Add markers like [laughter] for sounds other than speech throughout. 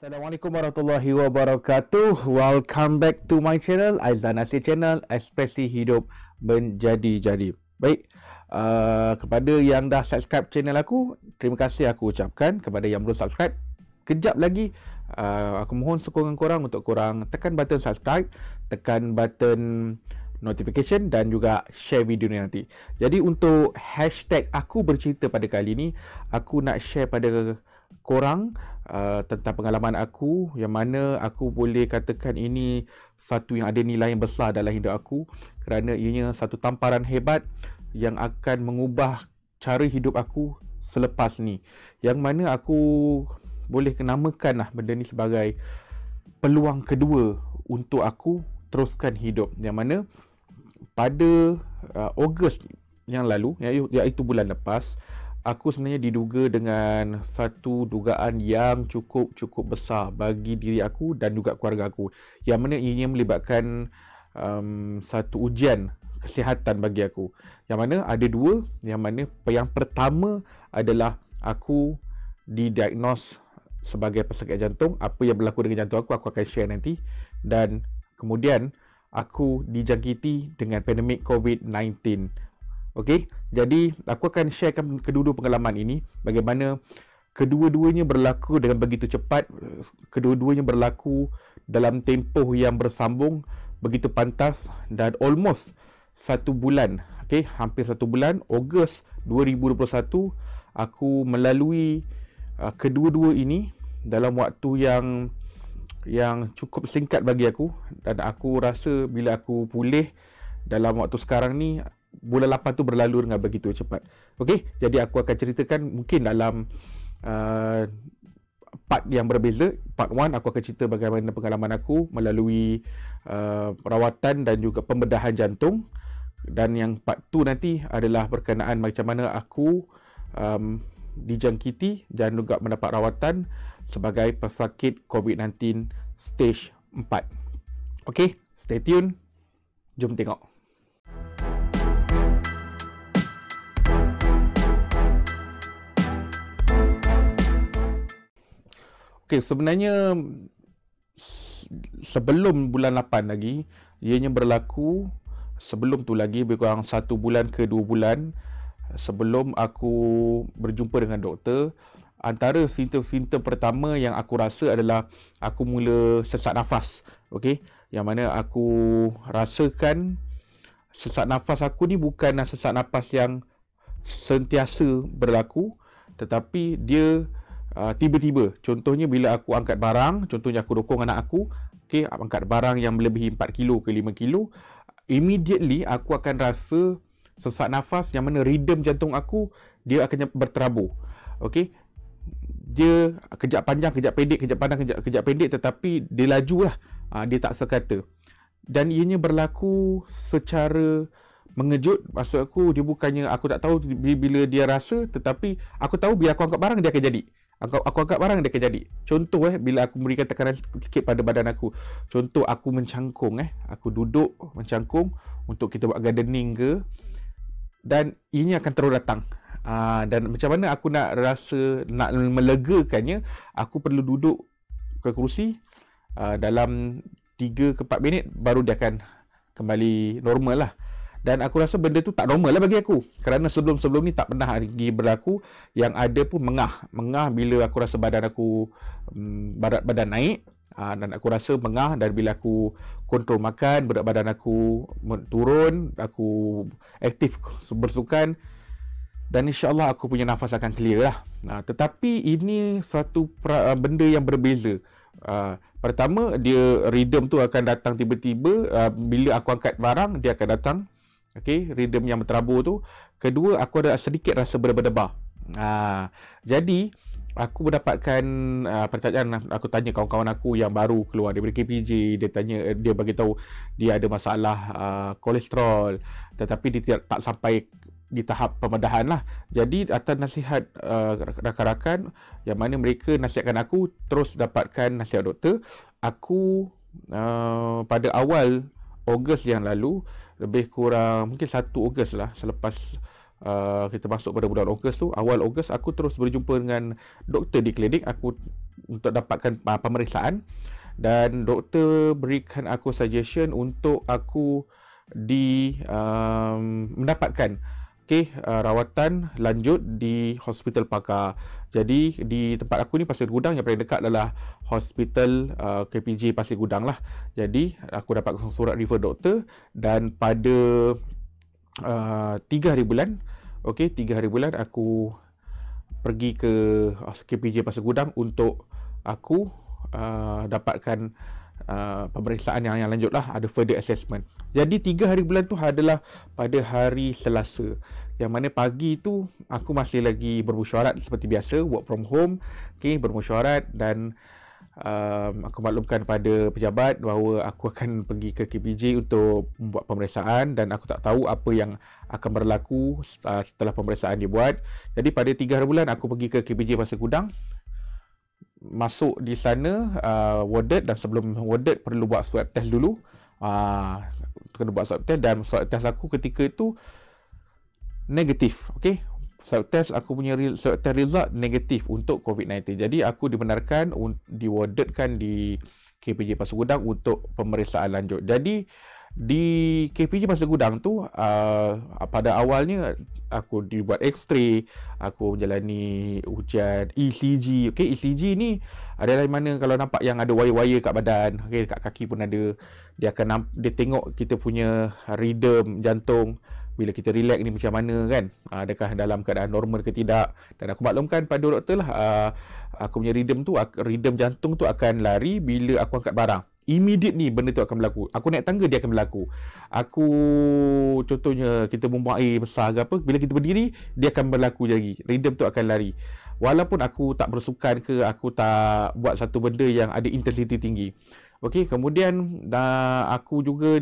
Assalamualaikum warahmatullahi wabarakatuh. Welcome back to my channel, Aizan Asli Channel, Ekspresi Hidup Menjadi Jadi. Baik, uh, kepada yang dah subscribe channel aku, terima kasih aku ucapkan kepada yang belum subscribe. Kejap lagi, uh, aku mohon sokongan korang untuk korang tekan button subscribe, tekan button notification dan juga share video ni nanti. Jadi untuk hashtag aku bercerita pada kali ni, aku nak share pada korang uh, uh, tentang pengalaman aku yang mana aku boleh katakan ini satu yang ada nilai yang besar dalam hidup aku kerana ianya satu tamparan hebat yang akan mengubah cara hidup aku selepas ni yang mana aku boleh kenamakan lah benda ni sebagai peluang kedua untuk aku teruskan hidup yang mana pada uh, Ogos yang lalu iaitu bulan lepas uh, aku sebenarnya diduga dengan satu dugaan yang cukup-cukup besar bagi diri aku dan juga keluarga aku yang mana ianya melibatkan um, satu ujian kesihatan bagi aku yang mana ada dua yang mana yang pertama adalah aku didiagnos sebagai pesakit jantung apa yang berlaku dengan jantung aku aku akan share nanti dan kemudian aku dijangkiti dengan pandemik COVID-19 Okey, jadi aku akan sharekan kedua-dua pengalaman ini bagaimana kedua-duanya berlaku dengan begitu cepat, kedua-duanya berlaku dalam tempoh yang bersambung begitu pantas dan almost satu bulan. Okey, hampir satu bulan, Ogos 2021 aku melalui uh, kedua-dua ini dalam waktu yang yang cukup singkat bagi aku dan aku rasa bila aku pulih dalam waktu sekarang ni bulan 8 tu berlalu dengan begitu cepat. Okey, jadi aku akan ceritakan mungkin dalam uh, part yang berbeza. Part 1 aku akan cerita bagaimana pengalaman aku melalui uh, rawatan dan juga pembedahan jantung dan yang part 2 nanti adalah berkenaan macam mana aku um, dijangkiti dan juga mendapat rawatan sebagai pesakit COVID-19 stage 4. Okey, stay tune. Jom tengok. Okay, sebenarnya sebelum bulan 8 lagi, ianya berlaku sebelum tu lagi, lebih kurang 1 bulan ke 2 bulan sebelum aku berjumpa dengan doktor. Antara simptom-simptom pertama yang aku rasa adalah aku mula sesak nafas. Okay, yang mana aku rasakan sesak nafas aku ni bukan sesak nafas yang sentiasa berlaku tetapi dia uh, tiba-tiba contohnya bila aku angkat barang contohnya aku dokong anak aku okey angkat barang yang melebihi 4 kilo ke 5 kilo immediately aku akan rasa sesak nafas yang mana rhythm jantung aku dia akan berterabur okey dia kejap panjang kejap pendek kejap panjang kejap kejap pendek tetapi dia lajulah uh, dia tak sekata dan ianya berlaku secara mengejut maksud aku dia bukannya aku tak tahu bila dia rasa tetapi aku tahu bila aku angkat barang dia akan jadi Aku, aku agak barang dia akan jadi. Contoh eh, bila aku memberikan tekanan sikit pada badan aku. Contoh aku mencangkung eh. Aku duduk mencangkung untuk kita buat gardening ke. Dan ini akan terus datang. Ha, dan macam mana aku nak rasa, nak melegakannya. Aku perlu duduk ke kerusi ha, ah, dalam 3 ke 4 minit baru dia akan kembali normal lah dan aku rasa benda tu tak normal lah bagi aku kerana sebelum-sebelum ni tak pernah lagi berlaku yang ada pun mengah mengah bila aku rasa badan aku mm, berat badan naik ah, dan aku rasa mengah dan bila aku kontrol makan berat badan aku turun aku aktif [laughs] bersukan dan insya Allah aku punya nafas akan clear lah ah, tetapi ini satu ah, benda yang berbeza Uh, pertama dia rhythm tu akan datang tiba-tiba uh, bila aku angkat barang dia akan datang Okay, rhythm yang berterabur tu. Kedua, aku ada sedikit rasa berdebar-debar. Ah, ha, jadi, aku mendapatkan uh, percayaan lah. aku tanya kawan-kawan aku yang baru keluar daripada KPJ dia tanya eh, dia bagi tahu dia ada masalah uh, kolesterol tetapi dia tidak, tak sampai di tahap pemedahan lah jadi atas nasihat uh, rakan-rakan yang mana mereka nasihatkan aku terus dapatkan nasihat doktor aku uh, pada awal Ogos yang lalu lebih kurang mungkin satu Ogos lah selepas uh, kita masuk pada bulan Ogos tu awal Ogos aku terus berjumpa dengan doktor di klinik aku untuk dapatkan uh, pemeriksaan dan doktor berikan aku suggestion untuk aku di um, mendapatkan okey uh, rawatan lanjut di hospital pakar. Jadi di tempat aku ni Pasir Gudang yang paling dekat adalah hospital uh, KPJ Pasir Gudang lah. Jadi aku dapat surat refer doktor dan pada uh, 3 hari bulan okey 3 hari bulan aku pergi ke KPJ Pasir Gudang untuk aku uh, dapatkan Uh, pemeriksaan yang, yang lanjut lah ada further assessment jadi tiga hari bulan tu adalah pada hari Selasa yang mana pagi tu aku masih lagi bermusyarat seperti biasa work from home okay, bermusyarat dan um, aku maklumkan pada pejabat bahawa aku akan [laughs] pergi ke KPJ untuk membuat pemeriksaan dan aku tak tahu apa yang akan berlaku uh, setelah pemeriksaan dibuat jadi pada tiga hari bulan aku pergi ke KPJ Pasir Kudang masuk di sana uh, warded dan sebelum warded perlu buat swab test dulu uh, kena buat swab test dan swab test aku ketika itu negatif okey swab test aku punya re- swab test result negatif untuk covid-19 jadi aku dibenarkan un- di warded kan di KPJ Pasu Gudang untuk pemeriksaan lanjut jadi uh, di KPJ masa gudang tu uh, pada awalnya aku dibuat x-ray aku menjalani ujian ECG okey ECG ni adalah mana kalau nampak yang ada wire-wire kat badan okey dekat kaki pun ada dia akan dia tengok kita punya rhythm jantung bila kita relax ni macam mana kan ah, adakah dalam keadaan normal ke tidak dan aku maklumkan pada doktor lah ah, aku punya rhythm tu rhythm jantung tu akan lari bila aku angkat barang immediate ni benda tu akan berlaku. Aku naik tangga dia akan berlaku. Aku contohnya kita membuang air besar ke apa, bila kita berdiri dia akan berlaku lagi. Rhythm tu akan lari. Walaupun aku tak bersukan ke aku tak buat satu benda yang ada intensiti tinggi. Okey, kemudian dah aku juga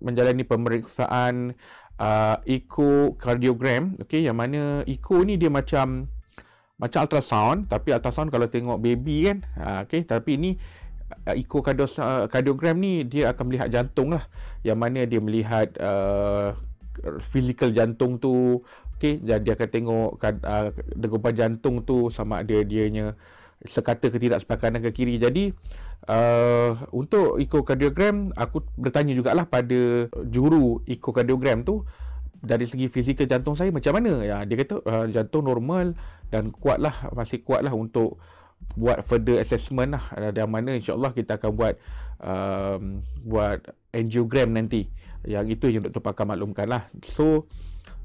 menjalani pemeriksaan uh, echo kardiogram. okey, yang mana echo ni dia macam macam ultrasound tapi ultrasound kalau tengok baby kan. Uh, okey, tapi ini Uh, ekokardios uh, kardiogram ni dia akan melihat jantung lah yang mana dia melihat uh, physical jantung tu okay jadi dia akan tengok uh, degupan jantung tu sama ada dianya sekata ke tidak sebelah kanan ke kiri jadi uh, untuk ekokardiogram aku bertanya jugalah pada juru ekokardiogram tu dari segi fizikal jantung saya macam mana ya dia kata uh, jantung normal dan kuatlah masih kuatlah untuk buat further assessment lah ada yang mana insyaAllah kita akan buat um, buat angiogram nanti yang itu yang Dr. Pakar maklumkan lah so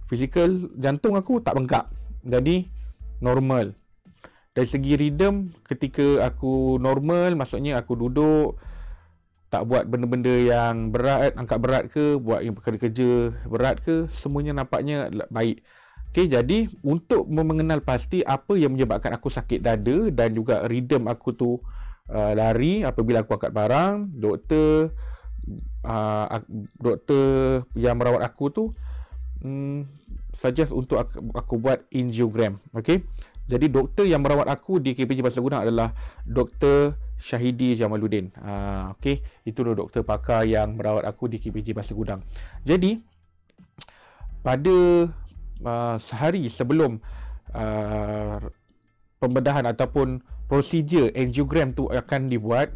physical jantung aku tak bengkak jadi normal dari segi rhythm ketika aku normal maksudnya aku duduk tak buat benda-benda yang berat angkat berat ke buat yang kerja berat ke semuanya nampaknya baik Okey, jadi untuk mengenal pasti apa yang menyebabkan aku sakit dada dan juga rhythm aku tu uh, lari apabila aku angkat barang, doktor uh, doktor yang merawat aku tu mm, suggest untuk aku, aku buat angiogram. Okey. Jadi doktor yang merawat aku di KPJ Pasir Gudang adalah Doktor Syahidi Jamaluddin. Ha, ah, okay. Itu adalah doktor pakar yang merawat aku di KPJ Pasir Gudang. Jadi, pada Uh, sehari sebelum uh, pembedahan ataupun prosedur angiogram tu akan dibuat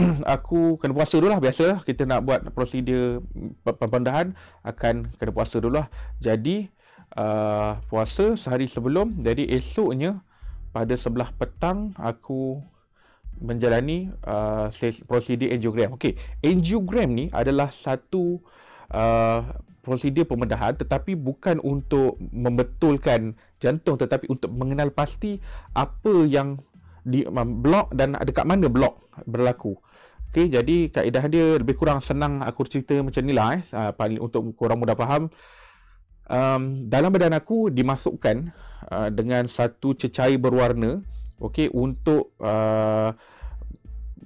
[clears throat] aku kena puasa dulu lah biasa lah. kita nak buat prosedur pembedahan akan kena puasa dulu lah jadi uh, puasa sehari sebelum jadi esoknya pada sebelah petang aku menjalani uh, prosedur angiogram okey angiogram ni adalah satu uh, prosedur pembedahan tetapi bukan untuk membetulkan jantung tetapi untuk mengenal pasti apa yang di um, blok dan dekat mana blok berlaku. Okey jadi kaedah dia lebih kurang senang aku cerita macam ni lah eh uh, paling untuk kurang mudah faham. Um, dalam badan aku dimasukkan uh, dengan satu cecair berwarna okey untuk uh,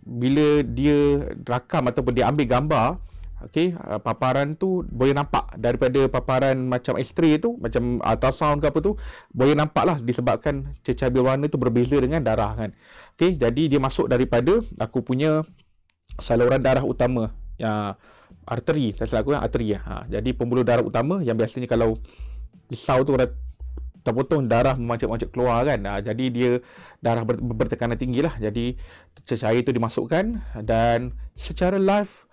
bila dia rakam ataupun dia ambil gambar Okay, uh, paparan tu boleh nampak daripada paparan macam X-ray itu, macam ultrasound ke apa tu, boleh nampak lah disebabkan cecah bil warna tu berbeza dengan darah kan. Okey, jadi dia masuk daripada aku punya saluran darah utama, ya, arteri, saya selaku kan, arteri ya. Ha, jadi pembuluh darah utama yang biasanya kalau risau tu orang terpotong darah memancik-mancik keluar kan ha, jadi dia darah ber- bertekanan tinggi lah jadi cecair itu dimasukkan dan secara live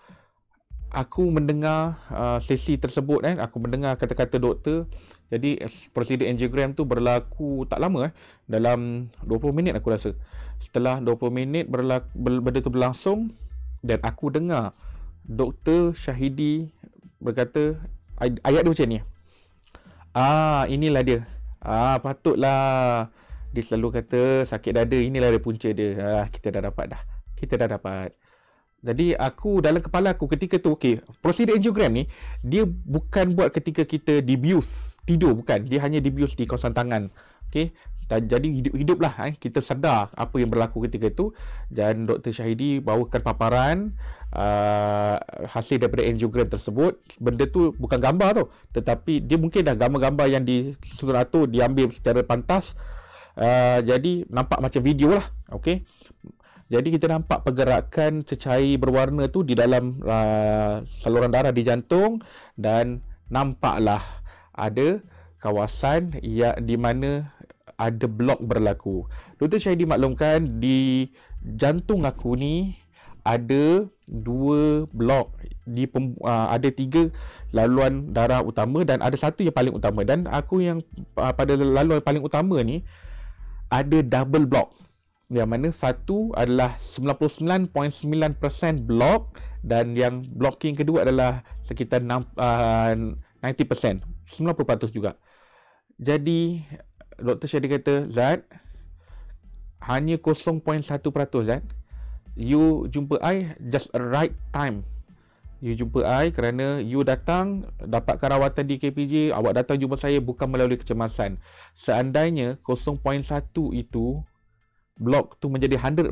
aku mendengar uh, sesi tersebut eh aku mendengar kata-kata doktor jadi prosedur angiogram tu berlaku tak lama eh dalam 20 minit aku rasa setelah 20 minit berlaku, benda tu berlangsung dan aku dengar doktor Syahidi berkata ayat dia macam ni eh. ah inilah dia ah patutlah dia selalu kata sakit dada inilah dia punca dia ah kita dah dapat dah kita dah dapat jadi aku dalam kepala aku ketika tu okey, prosedur angiogram ni dia bukan buat ketika kita debuse tidur bukan. Dia hanya debuse di kawasan tangan. Okey. jadi hidup-hidup lah eh. kita sedar apa yang berlaku ketika itu dan Dr. Syahidi bawakan paparan uh, hasil daripada angiogram tersebut benda tu bukan gambar tu tetapi dia mungkin dah gambar-gambar yang di susunatur diambil secara pantas uh, jadi nampak macam video lah okay. Jadi kita nampak pergerakan cecair berwarna tu di dalam uh, saluran darah di jantung dan nampaklah ada kawasan yang di mana ada blok berlaku. Dr. Syahidi maklumkan di jantung aku ni ada dua blok di pem, uh, ada tiga laluan darah utama dan ada satu yang paling utama dan aku yang aa, uh, pada laluan paling utama ni ada double block yang mana satu adalah 99.9% block dan yang blocking kedua adalah sekitar 6, uh, 90% 90% juga jadi Dr. Shady kata Zat hanya 0.1% Zat you jumpa I just a right time you jumpa I kerana you datang dapatkan rawatan di KPJ awak datang jumpa saya bukan melalui kecemasan seandainya 0.1 itu blok tu menjadi 100%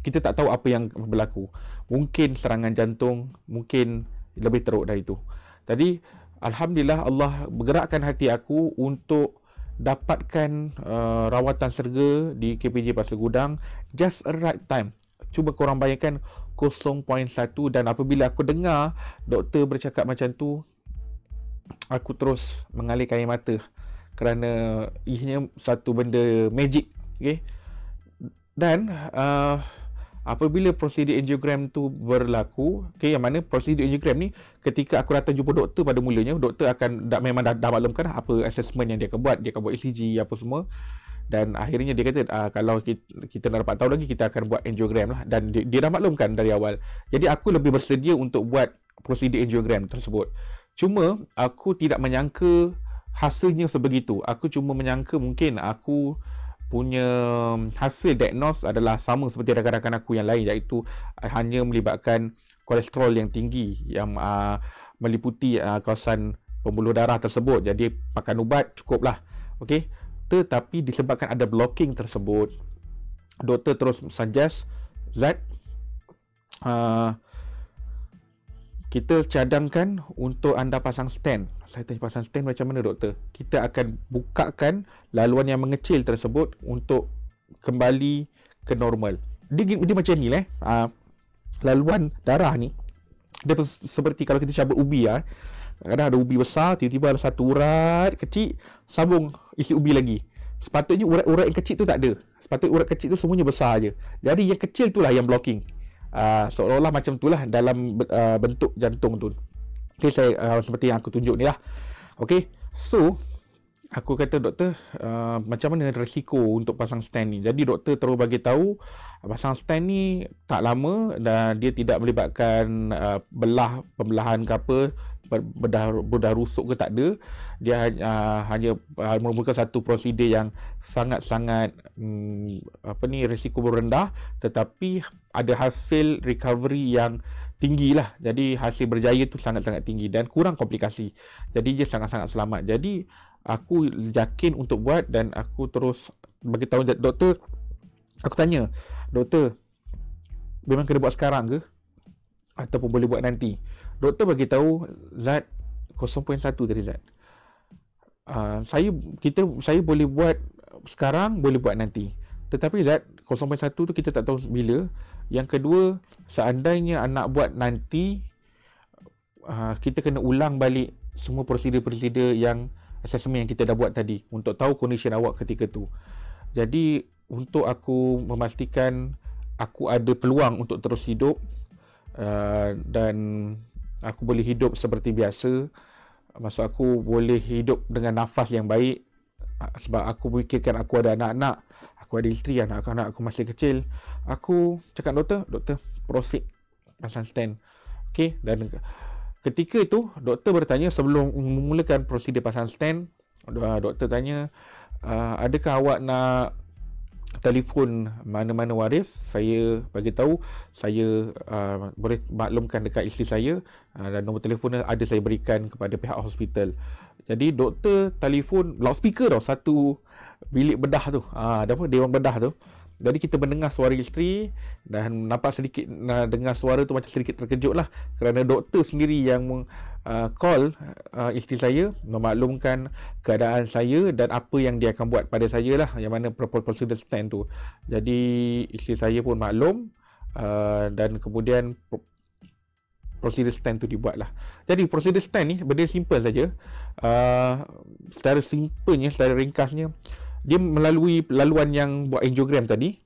kita tak tahu apa yang berlaku mungkin serangan jantung mungkin lebih teruk dari itu tadi alhamdulillah Allah bergerakkan hati aku untuk dapatkan uh, rawatan serga di KPJ Pasir Gudang just a right time cuba korang bayangkan 0.1 dan apabila aku dengar doktor bercakap macam tu aku terus mengalirkan air mata kerana ianya satu benda magic okay? dan uh, apabila prosedur angiogram tu berlaku okay, yang mana prosedur angiogram ni ketika aku datang jumpa doktor pada mulanya doktor akan dah, memang dah, dah maklumkan apa assessment yang dia akan buat dia akan buat ECG apa semua dan akhirnya dia kata uh, kalau kita, kita nak dapat tahu lagi kita akan buat angiogram lah dan dia, dia dah maklumkan dari awal jadi aku lebih bersedia untuk buat prosedur angiogram tersebut cuma aku tidak menyangka hasilnya sebegitu aku cuma menyangka mungkin aku punya um, hasil diagnos adalah sama seperti rakan-rakan aku yang lain iaitu uh, hanya melibatkan kolesterol yang tinggi yang uh, meliputi uh, kawasan pembuluh darah tersebut jadi pakan ubat cukuplah okay. tetapi disebabkan ada blocking tersebut doktor terus suggest zat uh, kita cadangkan untuk anda pasang stand. Saya tanya pasang stand macam mana doktor? Kita akan bukakan laluan yang mengecil tersebut untuk kembali ke normal. Dia, dia macam ni lah. Uh, laluan darah ni, dia seperti kalau kita cabut ubi lah. Kadang ada ubi besar, tiba-tiba ada satu urat kecil, sambung isi ubi lagi. Sepatutnya urat-urat yang kecil tu tak ada. Sepatutnya urat kecil tu semuanya besar je. Jadi yang kecil tu lah yang blocking. Ah, seolah-olah macam itulah dalam ah, bentuk jantung tu. Okay, saya ah, seperti yang aku tunjuk ni lah. Okay, so aku kata doktor uh, macam mana resiko untuk pasang stand ni jadi doktor terus bagi tahu pasang stand ni tak lama dan dia tidak melibatkan uh, belah pembelahan ke apa bedah bedah rusuk ke tak ada dia ha-, uh, hanya uh, merupakan satu prosedur yang sangat-sangat um, apa ni risiko berendah tetapi ada hasil recovery yang tinggi lah jadi hasil berjaya tu sangat-sangat tinggi dan kurang komplikasi jadi dia sangat-sangat selamat jadi aku yakin untuk buat dan aku terus bagi tahu doktor aku tanya doktor memang kena buat sekarang ke ataupun boleh buat nanti doktor bagi tahu zat 0.1 dari zat uh, saya kita saya boleh buat sekarang boleh buat nanti tetapi zat 0.1 tu kita tak tahu bila yang kedua seandainya anak buat nanti uh, kita kena ulang balik semua prosedur-prosedur yang assessment yang kita dah buat tadi untuk tahu kondisi awak ketika tu. Jadi untuk aku memastikan aku ada peluang untuk terus hidup uh, dan aku boleh hidup seperti biasa. Maksud aku boleh hidup dengan nafas yang baik ah, sebab aku fikirkan aku ada anak-anak aku ada isteri anak-anak aku masih kecil aku cakap doktor doktor proceed pasal stand okey dan Ketika itu, doktor bertanya sebelum memulakan prosedur pasang stand, ah, doktor tanya, ah, adakah awak nak telefon mana-mana waris? Saya bagi tahu, saya uh, boleh maklumkan dekat isteri saya uh, dan nombor telefon ada saya berikan kepada pihak hospital. Jadi doktor telefon loudspeaker tau satu bilik bedah tu. Ah, uh, apa? Dewan bedah tu. Jadi kita mendengar suara isteri dan nampak sedikit uh, dengar suara tu macam sedikit terkejut lah kerana doktor sendiri yang uh, call uh, isteri saya memaklumkan keadaan saya dan apa yang dia akan buat pada saya lah yang mana proposal stand tu. Jadi isteri saya pun maklum uh, dan kemudian prosedur stand tu dibuat lah. Jadi prosedur stand ni benda simple saja. Uh, secara simpelnya, secara ringkasnya, uh, dia melalui laluan yang buat angiogram tadi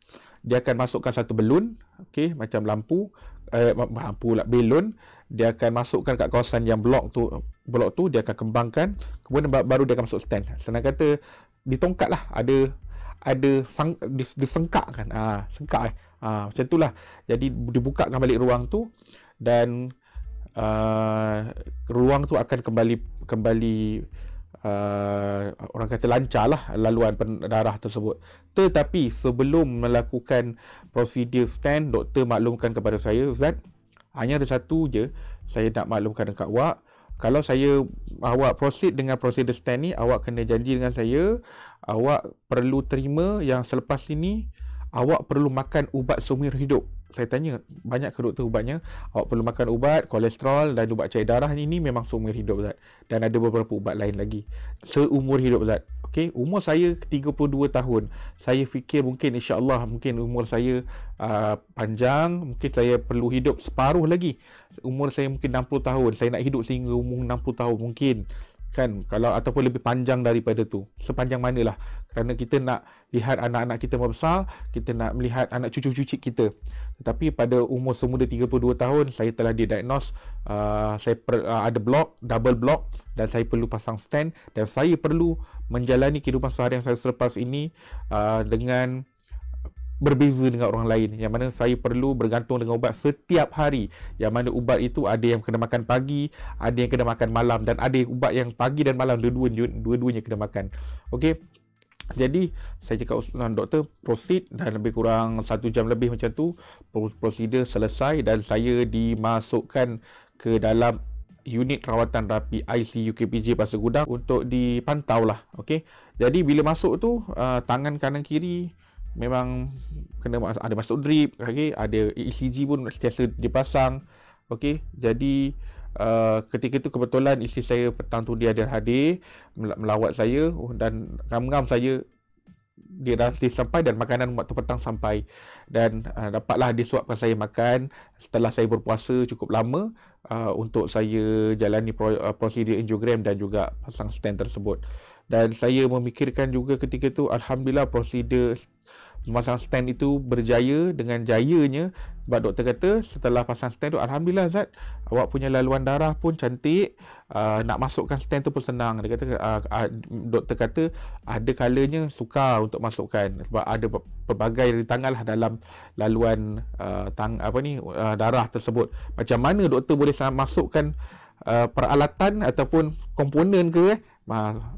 dia akan masukkan satu belun okey macam lampu eh, lampu lah belun dia akan masukkan kat kawasan yang blok tu blok tu dia akan kembangkan kemudian baru dia akan masuk stand senang kata ditongkat lah ada ada sang, disengkak kan ha, ah, sengkak eh ha, macam itulah jadi dibukakan balik ruang tu dan uh, ruang tu akan kembali kembali uh, orang kata lancar lah laluan darah tersebut. Tetapi sebelum melakukan prosedur stand, doktor maklumkan kepada saya, Zat, hanya ada satu je saya nak maklumkan dekat awak. Kalau saya awak proceed dengan prosedur stand ni, awak kena janji dengan saya, awak perlu terima yang selepas ini, awak perlu makan ubat seumur hidup saya tanya banyak ke doktor ubatnya awak perlu makan ubat kolesterol dan ubat cair darah ini memang seumur hidup Zat dan ada beberapa ubat lain lagi seumur hidup Zat Okay, umur saya 32 tahun saya fikir mungkin Insya Allah mungkin umur saya uh, panjang mungkin saya perlu hidup separuh lagi umur saya mungkin 60 tahun saya nak hidup sehingga umur 60 tahun mungkin kan kalau ataupun lebih panjang daripada tu sepanjang manalah kerana kita nak lihat anak-anak kita membesar, kita nak melihat anak cucu-cucu kita. Tetapi pada umur semuda 32 tahun, saya telah didiagnos, uh, saya per, uh, ada blok, double blok, dan saya perlu pasang stand dan saya perlu menjalani kehidupan sehari yang saya selepas ini uh, dengan berbeza dengan orang lain yang mana saya perlu bergantung dengan ubat setiap hari yang mana ubat itu ada yang kena makan pagi ada yang kena makan malam dan ada ubat yang pagi dan malam dua-duanya, dua kena makan okey jadi saya cakap dengan doktor proceed dan lebih kurang satu jam lebih macam tu prosedur selesai dan saya dimasukkan ke dalam unit rawatan rapi ICU KPJ Pasir Gudang untuk dipantau lah okay? jadi bila masuk tu uh, tangan kanan kiri memang kena mas- ada masuk drip okay? ada ECG e pun setiasa dipasang okay? jadi Uh, ketika itu kebetulan isteri saya petang tu dia ada hadir melawat saya dan ngam-ngam saya dia dah sampai dan makanan waktu petang sampai dan uh, dapatlah dia suapkan saya makan setelah saya berpuasa cukup lama uh, untuk saya jalani pro, uh, prosedur angiogram dan juga pasang stand tersebut dan saya memikirkan juga ketika itu alhamdulillah prosedur Pasang stand itu berjaya dengan jayanya sebab doktor kata setelah pasang stand tu Alhamdulillah Zat awak punya laluan darah pun cantik uh, nak masukkan stand tu pun senang dia kata uh, uh, doktor kata ada kalanya sukar untuk masukkan sebab ada pelbagai rintangan lah dalam laluan uh, tang, apa ni uh, darah tersebut macam mana doktor boleh masukkan uh, peralatan ataupun komponen ke eh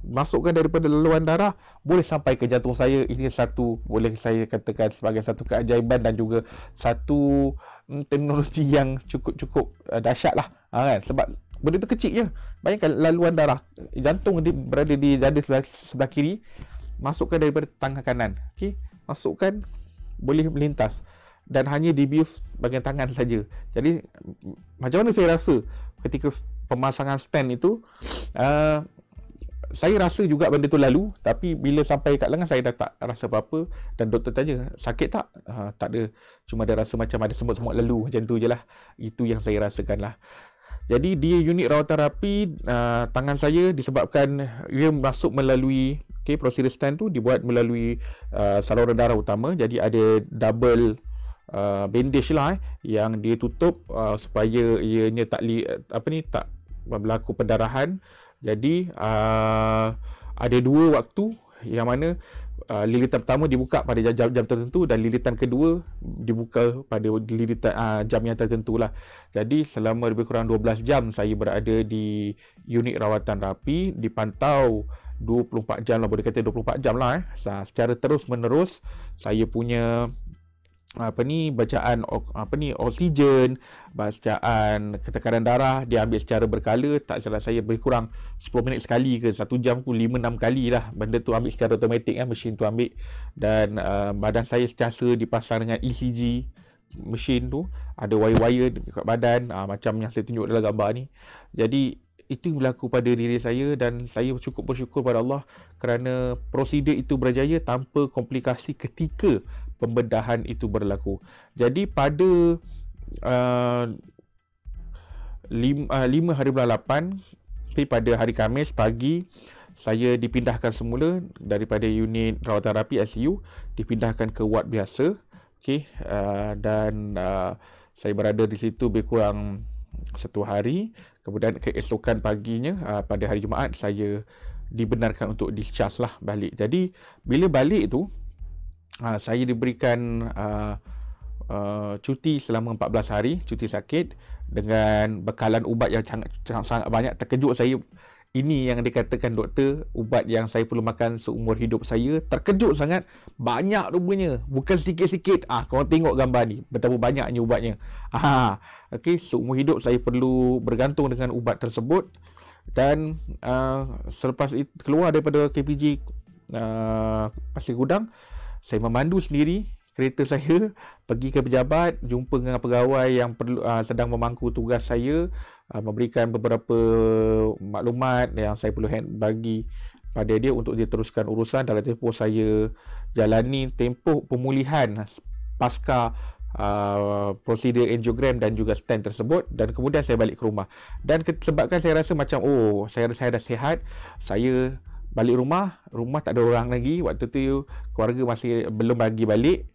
masukkan daripada leluan darah boleh sampai ke jantung saya ini satu boleh saya katakan sebagai satu keajaiban dan juga satu mm, teknologi yang cukup-cukup uh, dahsyat lah ha, kan? sebab benda tu kecil je bayangkan laluan darah jantung di, berada di jari sebelah, sebelah kiri masukkan daripada tangan kanan okay? masukkan boleh melintas dan hanya dibius bagian tangan saja. Jadi macam mana saya rasa ketika pemasangan stand itu uh, saya rasa juga benda tu lalu tapi bila sampai kat lengan saya dah tak rasa apa-apa dan doktor tanya sakit tak? Uh, tak ada cuma ada rasa macam ada semut-semut lalu macam tu je lah itu yang saya rasakan lah jadi di unit rawatan rapi uh, ha, tangan saya disebabkan dia masuk melalui okay, prosedur stand tu dibuat melalui uh, saluran darah utama jadi ada double Uh, bandage lah eh, yang ditutup uh, supaya ianya tak li, apa ni tak berlaku pendarahan uh, jadi uh, ada dua waktu yang mana uh, lilitan pertama dibuka pada jam, jam tertentu dan lilitan kedua dibuka pada lilitan uh, jam yang tertentu lah. Jadi selama lebih kurang 12 jam saya berada di unit rawatan rapi dipantau 24 jam lah boleh kata 24 jam lah eh. Secara terus menerus saya punya apa ni bacaan apa ni oksigen bacaan ketekanan darah dia ambil secara berkala tak salah saya lebih kurang 10 minit sekali ke 1 jam ke 5 6 kali lah benda tu ambil secara automatik kan mesin tu ambil dan uh, badan saya sentiasa dipasang dengan ECG mesin tu ada wire-wire dekat badan uh, macam yang saya tunjuk dalam gambar ni jadi itu berlaku pada diri saya dan saya cukup bersyukur pada Allah kerana prosedur itu berjaya tanpa komplikasi ketika pembedahan itu berlaku. Jadi pada uh, lima, uh, lima hari bulan lapan, tapi pada hari Kamis pagi, saya dipindahkan semula daripada unit rawatan terapi ICU, dipindahkan ke ward biasa. Okay, uh, dan uh, saya berada di situ lebih kurang satu hari. Kemudian keesokan paginya, uh, pada hari Jumaat, saya dibenarkan untuk discharge lah balik. Jadi, bila balik tu, uh, saya diberikan uh, uh, cuti selama 14 hari cuti sakit dengan bekalan ubat yang sangat, sangat banyak terkejut saya ini yang dikatakan doktor ubat yang saya perlu makan seumur hidup saya terkejut sangat banyak rupanya bukan sikit-sikit ah kau tengok gambar ni betapa banyaknya ubatnya ah okey seumur hidup saya perlu bergantung dengan ubat tersebut dan uh, selepas itu keluar daripada KPG uh, pasir gudang uh, saya memandu sendiri kereta saya pergi ke pejabat jumpa dengan pegawai yang perlu uh, sedang memangku tugas saya uh, memberikan beberapa maklumat yang saya perlu hand bagi pada dia untuk dia teruskan urusan dalam tempoh saya jalani tempoh pemulihan pasca uh, prosedur angiogram dan juga stand tersebut dan kemudian saya balik ke rumah dan sebabkan saya rasa macam oh saya saya dah sihat saya balik rumah rumah tak ada orang lagi waktu tu keluarga masih belum bagi balik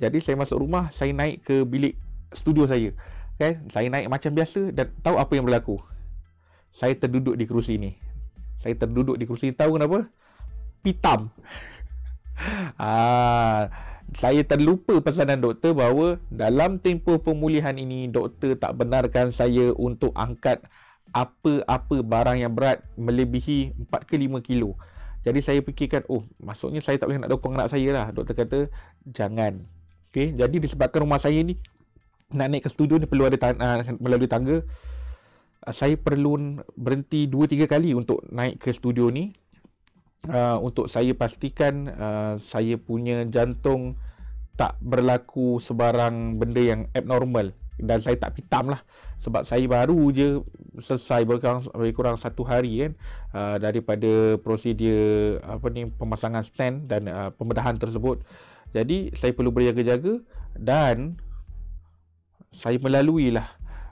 jadi saya masuk rumah saya naik ke bilik studio saya Okay, saya naik macam biasa dan tahu apa yang berlaku saya terduduk di kerusi ni saya terduduk di kerusi tahu kenapa pitam [laughs] ah saya terlupa pesanan doktor bahawa dalam tempoh pemulihan ini doktor tak benarkan saya untuk angkat apa-apa barang yang berat melebihi 4 ke 5 kilo. Jadi saya fikirkan, oh maksudnya saya tak boleh nak dokong anak saya lah. Doktor kata, jangan. Okay, jadi disebabkan rumah saya ni nak naik ke studio ni perlu ada tan- uh, melalui tangga. Uh, saya perlu berhenti 2-3 kali untuk naik ke studio ni. Uh, untuk saya pastikan uh, saya punya jantung tak berlaku sebarang benda yang abnormal dan saya tak pitam lah sebab saya baru je selesai lebih kurang satu hari kan uh, daripada prosedur apa ni pemasangan stand dan uh, pembedahan tersebut jadi saya perlu berjaga-jaga dan saya melalui lah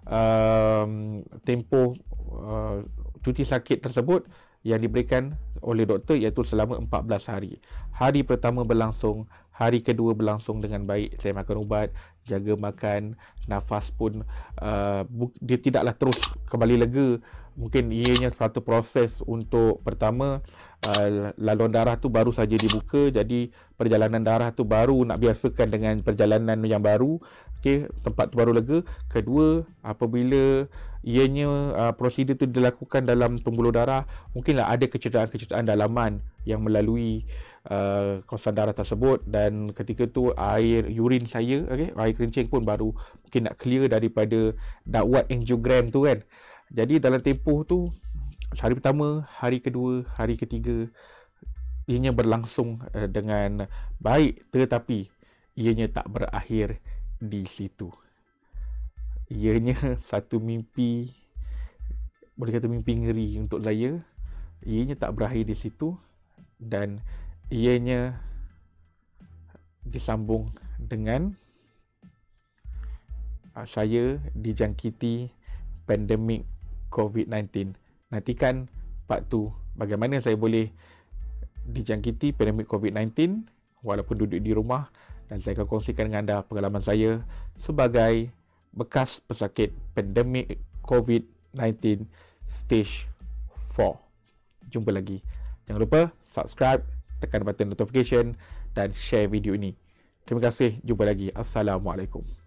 um, tempoh uh, cuti sakit tersebut yang diberikan oleh doktor iaitu selama 14 hari. Hari pertama berlangsung hari kedua berlangsung dengan baik saya makan ubat jaga makan nafas pun uh, dia tidaklah terus kembali lega mungkin ianya satu proses untuk pertama uh, laluan darah tu baru saja dibuka jadi perjalanan darah tu baru nak biasakan dengan perjalanan yang baru okey tempat tu baru lega kedua apabila ianya uh, prosedur tu dilakukan dalam pembuluh darah mungkinlah ada kecederaan-kecederaan dalaman yang melalui uh, kawasan darah tersebut dan ketika tu air urin saya okey air kencing pun baru mungkin nak clear daripada dakwat angiogram tu kan jadi dalam tempoh tu hari pertama hari kedua hari ketiga ianya berlangsung uh, dengan baik tetapi ianya tak berakhir di situ ianya [laughs] satu mimpi boleh kata mimpi ngeri untuk saya ianya tak berakhir di situ dan ianya disambung dengan uh, saya dijangkiti pandemik COVID-19. Nantikan part tu, bagaimana saya boleh dijangkiti pandemik COVID-19 walaupun duduk di rumah dan saya akan kongsikan dengan anda pengalaman saya sebagai bekas pesakit pandemik COVID-19 stage 4. Jumpa lagi. Jangan lupa subscribe tekan button notification dan share video ini. Terima kasih, jumpa lagi. Assalamualaikum.